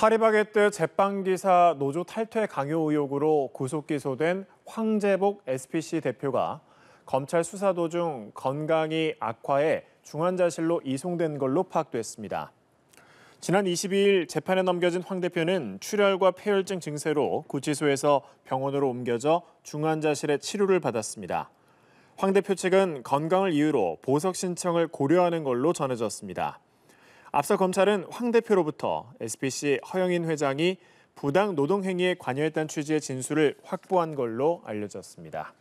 파리바게뜨 제빵기사 노조 탈퇴 강요 의혹으로 구속 기소된 황재복 SPC 대표가 검찰 수사 도중 건강이 악화해 중환자실로 이송된 걸로 파악됐습니다. 지난 22일 재판에 넘겨진 황 대표는 출혈과 폐혈증 증세로 구치소에서 병원으로 옮겨져 중환자실에 치료를 받았습니다. 황 대표 측은 건강을 이유로 보석 신청을 고려하는 걸로 전해졌습니다. 앞서 검찰은 황 대표로부터 SBC 허영인 회장이 부당 노동 행위에 관여했다는 취지의 진술을 확보한 걸로 알려졌습니다.